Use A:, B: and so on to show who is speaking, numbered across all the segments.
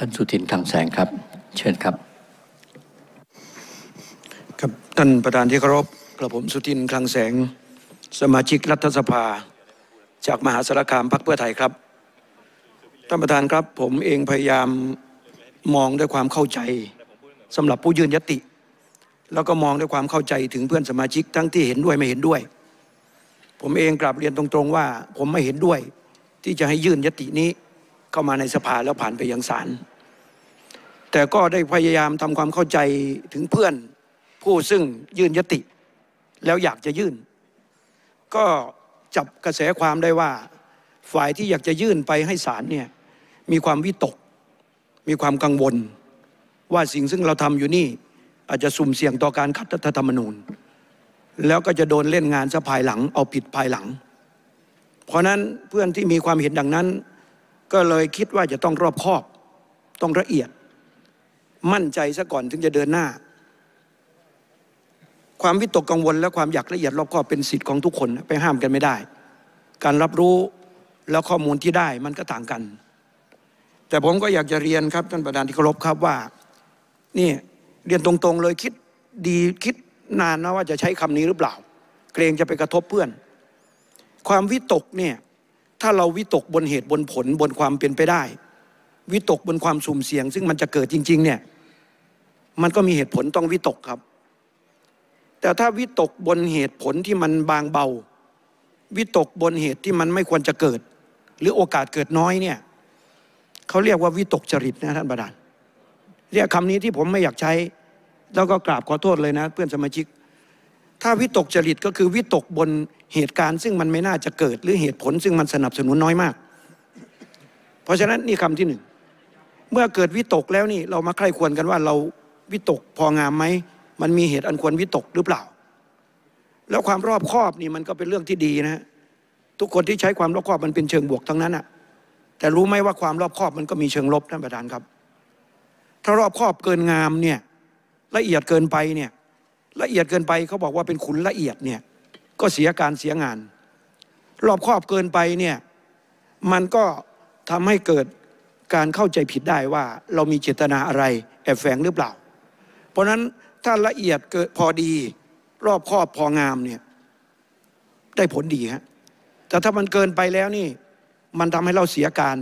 A: ท่านสุทินคลังแสงครับ เชิญครับครับท่านประธานที่เคารพกระผมสุทินคลังแสง สมาชิกรัฐสภา จากมหาสารคามพรรคเพื่อไทยครับท่านประธานครับ ผมเองพยายามมองด้วยความเข้าใจ สำหรับผู้ยื่นยติ แล้วก็มองด้วยความเข้าใจถึงเพื่อนสมาชิกทั้งที่เห็นด้วยไม่เห็นด้วย ผมเองกลับเรียนตรงๆว่าผมไม่เห็นด้วยที่จะให้ยื่นยตินี้เข้ามาในสภาแล้วผ่านไปยังศาล แต่ก็ได้พยายามทำความเข้าใจถึงเพื่อนผู้ซึ่งยื่นยติแล้วอยากจะยื่น ก็จับกระแสความได้ว่า ฝ่ายที่อยากจะยื่นไปให้ศาลเนี่ยมีความวิตก มีความกังวล ว่าสิ่งซึ่งเราทำอยู่นี่อาจจะสุ่มเสี่ยงต่อการขัดรัฐธรรมนูญแล้วก็จะโดนเล่นงานสะพายหลังเอาผิดภายหลัง เพราะนั้นเพื่อนที่มีความเห็นดังนั้นก็เลยคิดว่าจะต้องรอบคอบ ต้องละเอียด มั่นใจซะก่อนถึงจะเดินหน้า ความวิตกกังวลและความอยากละเอียดรอบคอบเป็นสิทธิ์ของทุกคนไปห้ามกันไม่ได้ การรับรู้แล้วข้อมูลที่ได้มันก็ต่างกัน แต่ผมก็อยากจะเรียนครับท่านประธานที่เคารพครับว่า นี่ เรียนตรงๆเลยคิดดี คิดนานนะว่าจะใช้คำนี้หรือเปล่า เกรงจะไปกระทบเพื่อน ความวิตกเนี่ยถ้าเราวิตกบนเหตุบนผลบนความเป็นไปได้ วิตกบนความสุ่มเสี่ยง ซึ่งมันจะเกิดจริงๆเนี่ยมันก็มีเหตุผลต้องวิตกครับ แต่ถ้าวิตกบนเหตุผลที่มันบางเบา วิตกบนเหตุที่มันไม่ควรจะเกิด หรือโอกาสเกิดน้อยเนี่ยเขาเรียกว่าวิตกจริตนะท่านประธานเรียกคำนี้ที่ผมไม่อยากใช้แล้วก็กราบขอโทษเลยนะเพื่อนสมาชิกถ้าวิตกจริตก็คือวิตกบนเหตุการณ์ซึ่งมันไม่น่าจะเกิดหรือเหตุผลซึ่งมันสนับสนุนน้อยมาก เพราะฉะนั้นนี่คำที่หนึ่งเมื่อเกิดวิตกแล้วนี่เรามาใคร่ควรกันว่าเราวิตกพองามไหมมันมีเหตุอันควรวิตกหรือเปล่า แล้วความรอบคอบนี่มันก็เป็นเรื่องที่ดีนะ ทุกคนที่ใช้ความรอบคอบมันเป็นเชิงบวกทั้งนั้นอะแต่รู้ไหมว่าความรอบคอบมันก็มีเชิงลบท่านประธานครับ ถ้ารอบคอบเกินงามเนี่ยละเอียดเกินไปเนี่ยละเอียดเกินไปเขาบอกว่าเป็นขุนละเอียดเนี่ยก็เสียการเสียงาน รอบครอบเกินไปเนี่ย มันก็ทำให้เกิดการเข้าใจผิดได้ว่าเรามีเจตนาอะไรแอบแฝงหรือเปล่า เพราะนั้นถ้าละเอียดเกิดพอดีรอบครอบพองามเนี่ยได้ผลดีฮะแต่ถ้ามันเกินไปแล้วนี่ มันทำให้เราเสียการ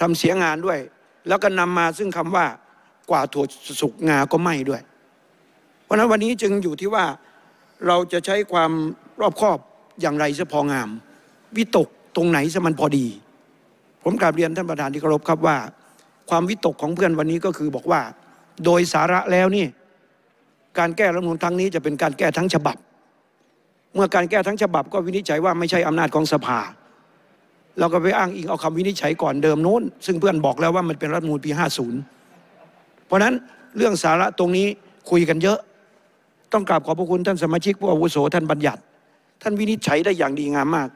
A: ทำเสียงานด้วย แล้วก็นำมาซึ่งคำว่ากว่าถั่วสุกงา ก็ไม่ด้วยเพราะนั้นวันนี้จึงอยู่ที่ว่าเราจะใช้ความรอบคอบอย่างไรจะพองามวิตกตรงไหนซะมันพอดี ผมกราบเรียนท่านประธานที่เคารพครับว่า ความวิตกของเพื่อนวันนี้ก็คือบอกว่า โดยสาระแล้วนี่ การแก้รัฐมนุนทั้งนี้จะเป็นการแก้ทั้งฉบับ เมื่อการแก้ทั้งฉบับ ก็วินิจฉัยว่าไม่ใช่อำนาจของสภา เราก็ไปอ้างอิงเอาคำวินิจฉัยก่อนเดิมโน้น ซึ่งเพื่อนบอกแล้วว่ามันเป็นรัฐมนูลปี50 เพราะนั้นเรื่องสาระตรงนี้คุยกันเยอะต้องกราบขอบพระคุณท่านสมาชิกผู้อาวุโสท่านบัญญัติท่านวินิจฉัยได้อย่างดีงามมาก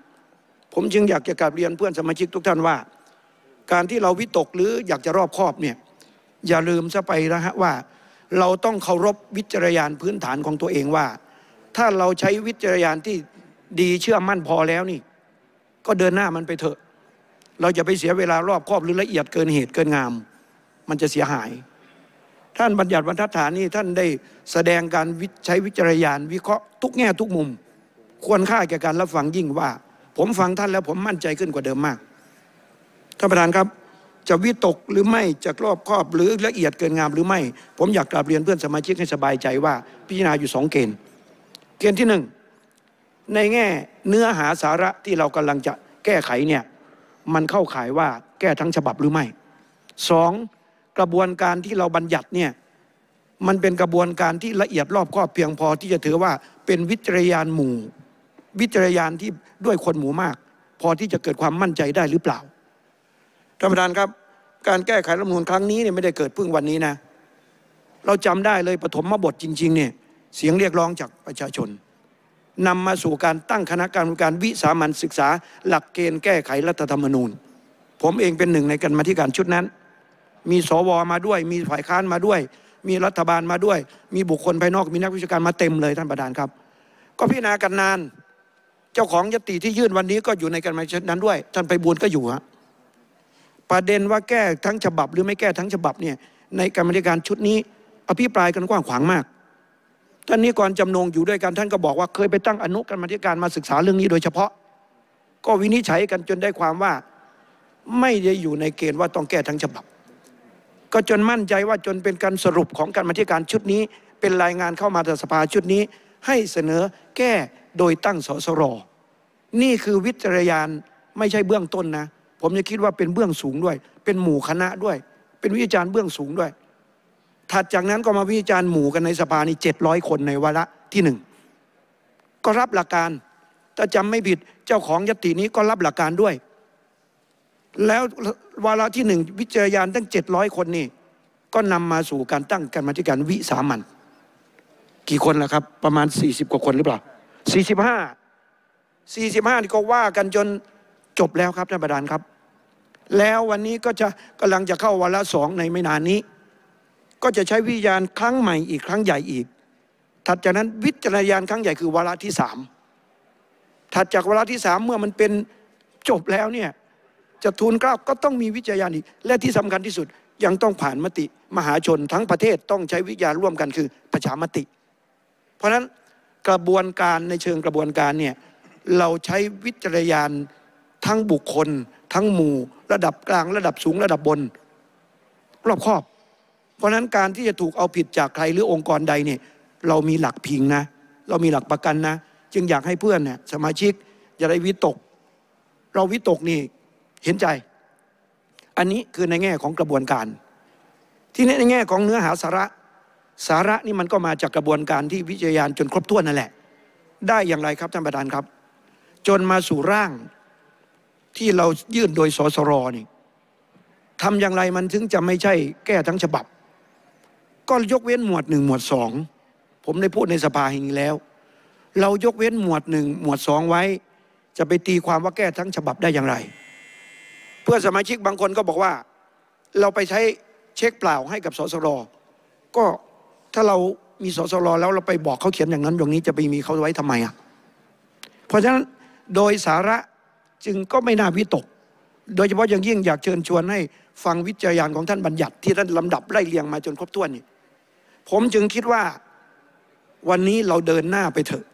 A: ผมจึงอยากจะกราบเรียนเพื่อนสมาชิกทุกท่านว่า การที่เราวิตกหรืออยากจะรอบคอบเนี่ยอย่าลืมซะไปนะฮะว่า เราต้องเคารพวิจารยานพื้นฐานของตัวเองว่า ถ้าเราใช้วิจารยานที่ดีเชื่อมั่นพอแล้วนี่ ก็เดินหน้ามันไปเถอะ เราจะไปเสียเวลารอบครอบหรือละเอียดเกินเหตุเกินงาม มันจะเสียหายท่านบัญญัติบรรทัดฐานนี่ท่านได้แสดงการใช้วิจารยานวิเคราะห์ทุกแง่ทุกมุม ควรค่าแก่การรับฟังยิ่งว่า ผมฟังท่านแล้วผมมั่นใจขึ้นกว่าเดิมมากท่านประธานครับจะวิตกหรือไม่จะรอบครอบหรือละเอียดเกินงามหรือไม่ ผมอยากกราบเรียนเพื่อนสมาชิกให้สบายใจว่า พิจารณาอยู่สองเกณฑ์ เกณฑ์ที่หนึ่งในแง่เนื้อหาสาระที่เรากำลังจะแก้ไขเนี่ยมันเข้าข่ายว่าแก้ทั้งฉบับหรือไม่สองกระบวนการที่เราบัญญัติเนี่ยมันเป็นกระบวนการที่ละเอียดรอบครอบเพียงพอที่จะถือว่าเป็นวิจารยานหมู่วิจารยานที่ด้วยคนหมู่มาก พอที่จะเกิดความมั่นใจได้หรือเปล่าท่านประธานครับ การแก้ไขรัฐมนูลครั้งนี้เนี่ยไม่ได้เกิดเพิ่งวันนี้นะเราจำได้เลยปฐมบทจริงๆเนี่ยเสียงเรียกร้องจากประชาชน นำมาสู่การตั้งคณะกรรมการวิสามัญศึกษา หลักเกณฑ์แก้ไขรัฐธรรมนูญ ผมเองเป็นหนึ่งในกรรมธิการชุดนั้นมีสวมาด้วยมี ฝ่ายค้านมาด้วย มีรัฐบาลมาด้วย มีบุคคล ภายนอกมีนักวิชาการมาเต็มเลยท่านประธานครับ ก็พิจารณากันนานเจ้าของยติที่ยื่นวันนี้ก็อยู่ในการมาเช่นนั้นด้วยท่านไปบูนก็อยู่ฮะประเด็นว่าแก้ทั้งฉบับ หรือไม่แก้ทั้งฉบับเนี่ยในกรรมธิการชุดนี้ อภิปรายกันกว้างขวางมาก ท่านนี้ก่อนจำนงอยู่ด้วยกันท่านก็บอกว่าเคยไปตั้งอนุกรรมธิการมาศึกษาเรื่องนี้โดยเฉพาะ ก็วินิจฉัยกันจนได้ความว่าไม่ได้อยู่ในเกณฑ์ว่าต้องแก้ทั้งฉบับก็จนมั่นใจว่าจนเป็นการสรุปของการมาที่การชุดนี้ เป็นรายงานเข้ามาต่อสภาชุดนี้ให้เสนอแก้โดยตั้งสสรนี่คือวิจารยานไม่ใช่เบื้องต้นนะ ผมจะคิดว่าเป็นเบื้องสูงด้วย เป็นหมู่คณะด้วย เป็นวิจารณ์เบื้องสูงด้วย ถัดจากนั้นก็มาวิจารณ์หมู่กันในสภานี่เจ็ดร้อยคนในวาระที่หนึ่งก็รับหลักการถ้าจำไม่ผิดเจ้าของยตินี้ก็รับหลักการด้วยแล้ววาระที่หนึ่ง วิจารยานตั้งเจ็ดร้อยคนนี่ก็นำมาสู่การตั้งกรรมธิการวิสามัน กี่คนล่ะครับประมาณสี่สิบกว่าคนหรือเปล่าสี่สิบห้าสี่สิบห้านี่ก็ว่ากันจนจบแล้วครับท่านประธานครับ แล้ววันนี้ก็จะกำลังจะเข้าวาระสองในไม่นานนี้ ก็จะใช้วิญญาณครั้งใหม่อีกครั้งใหญ่อีกถัดจากนั้นวิจารณญาณครั้งใหญ่คือวาระที่สามถัดจากวาระที่สามเมื่อมันเป็นจบแล้วเนี่ยจะทูลเกล้าก็ต้องมีวิจัยานอีกและที่สำคัญที่สุดยังต้องผ่านมติมหาชนทั้งประเทศต้องใช้วิจารณ์ร่วมกันคือประชามติ เพราะฉะนั้นกระบวนการในเชิงกระบวนการเนี่ยเราใช้วิจารา์ทั้งบุคคล ทั้งหมู่ ระดับกลางระดับสูงระดับบนรอบครอบ เพราะนั้นการที่จะถูกเอาผิดจากใครหรือองค์กรใดเนี่ยเรามีหลักพิงนะ เรามีหลักประกันนะจึงอยากให้เพื่อนเนี่ยสมาชิกอย่าได้วิตก เราวิตกนี่เห็นใจ อันนี้คือในแง่ของกระบวนการ ที่ในแง่ของเนื้อหาสาระสาระนี่มันก็มาจากกระบวนการที่วิจานจนครบถ้วนนั่นแหละ ได้อย่างไรครับท่านประธานครับ จนมาสู่ร่างที่เรายื่นโดยสสรนี่ทำอย่างไรมันถึงจะไม่ใช่แก้ทั้งฉบับ ก็ยกเว้นหมวดหนึ่งหมวดสอง ผมได้พูดในสภาแห่งนี้แล้ว เรายกเว้นหมวดหนึ่งหมวดสองไว้ จะไปตีความว่าแก้ทั้งฉบับได้อย่างไรเพื่อสมาชิกบางคนก็บอกว่าเราไปใช้เช็คเปล่าให้กับสสรก็ถ้าเรามีสสรแล้วเราไปบอกเขาเขียนอย่างนั้นอย่างนี้จะไปมีเขาไว้ทำไมอ่ะ เพราะฉะนั้นโดยสาระจึงก็ไม่น่าวิตก โดยเฉพาะอย่างยิ่งอยากเชิญชวนให้ฟังวิจัยานของท่านบัญญัติที่ท่านลำดับไล่เรียงมาจนครบถ้วนนี่ ผมจึงคิดว่าวันนี้เราเดินหน้าไปเถอะ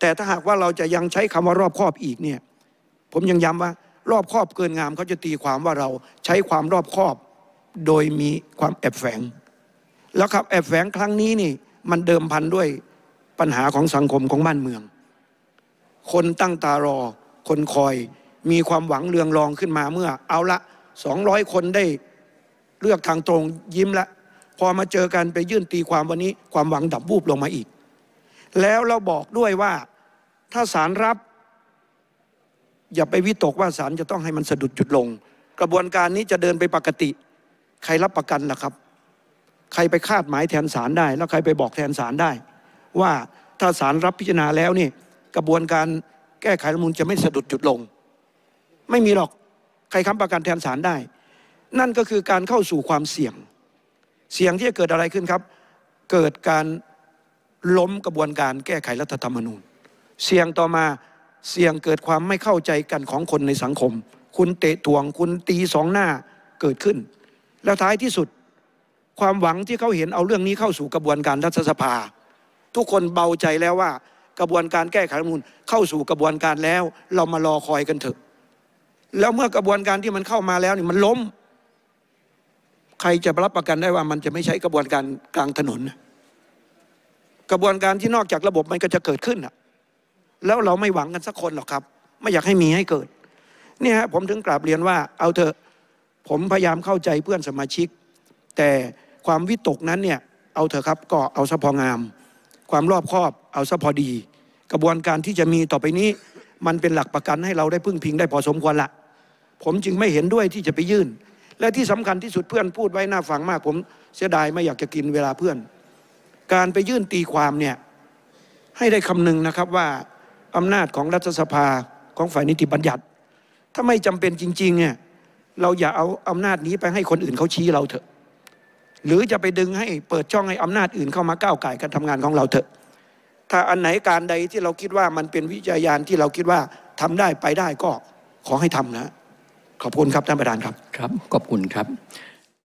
A: แต่ถ้าหากว่าเราจะยังใช้คำว่ารอบครอบอีกเนี่ย ผมยังย้ำว่ารอบครอบเกินงามเขาจะตีความว่าเราใช้ความรอบครอบ โดยมีความแอบแฝง แล้วครับแอบแฝงครั้งนี้นี่มันเดิมพันด้วยปัญหาของสังคมของบ้านเมือง คนตั้งตารอ คนคอยมีความหวังเรืองรองขึ้นมาเมื่อ เอาละสองร้อยคนได้เลือกทางตรงยิ้มละ พอมาเจอกันไปยื่นตีความวันนี้ ความหวังดับวูบลงมาอีก แล้วเราบอกด้วยว่าถ้าสารรับอย่าไปวิตกว่าสารจะต้องให้มันสะดุดจุดลง กระบวนการนี้จะเดินไปปกติใครรับประกันล่ะครับ ใครไปคาดหมายแทนสารได้ แล้วใครไปบอกแทนสารได้ ว่าถ้าสารรับพิจารณาแล้วนี่ กระบวนการแก้ไขรัฐมนูลจะไม่สะดุดจุดลง ไม่มีหรอกใครค้ำประกันแทนสารได้ นั่นก็คือการเข้าสู่ความเสี่ยง เสี่ยงที่จะเกิดอะไรขึ้นครับ เกิดการล้มกระบวนการแก้ไขรัฐธรรมนูญ เสี่ยงต่อมาเสี่ยงเกิดความไม่เข้าใจกันของคนในสังคม คุณเตะถ่วงคุณตีสองหน้าเกิดขึ้น แล้วท้ายที่สุด ความหวังที่เขาเห็นเอาเรื่องนี้เข้าสู่กระบวนการรัฐสภา ทุกคนเบาใจแล้วว่า กระบวนการแก้ไขรัฐมนูลเข้าสู่กระบวนการแล้วเรามารอคอยกันเถอะแล้วเมื่อกระบวนการที่มันเข้ามาแล้วนี่มันล้ม ใครจะรับประกันได้ว่ามันจะไม่ใช้กระบวนการกลางถนน กระบวนการที่นอกจากระบบมันก็จะเกิดขึ้นอ่ะแล้วเราไม่หวังกันสักคนหรอกครับ ไม่อยากให้มีให้เกิดเนี่ยฮะผมถึงกราบเรียนว่าเอาเถอะผมพยายามเข้าใจเพื่อนสมาชิก แต่ความวิตกนั้นเนี่ยเอาเถอะครับก็เอาซะพองาม ความรอบคอบเอาซะพอดี กระบวนการที่จะมีต่อไปนี้มันเป็นหลักประกันให้เราได้พึ่งพิงได้พอสมควรละผมจึงไม่เห็นด้วยที่จะไปยื่น และที่สำคัญที่สุดเพื่อนพูดไว้หน้าฟังมากผมเสียดายไม่อยากจะกินเวลาเพื่อน การไปยื่นตีความเนี่ยให้ได้คำนึงนะครับว่าอำนาจของรัฐสภาของฝ่ายนิติบัญญัติ ถ้าไม่จำเป็นจริง ๆ เนี่ยเราอย่าเอาอำนาจนี้ไปให้คนอื่นเขาชี้เราเถอะหรือจะไปดึงให้เปิดช่องให้อำนาจอื่นเข้ามาก้าวไก่การทำงานของเราเถอะ ถ้าอันไหนการใดที่เราคิดว่ามันเป็นวิจัยยานที่เราคิดว่าทำได้ไปได้ก็ขอให้ทำนะ ขอบคุณครับท่านประธานครับครับ ขอบคุณครับ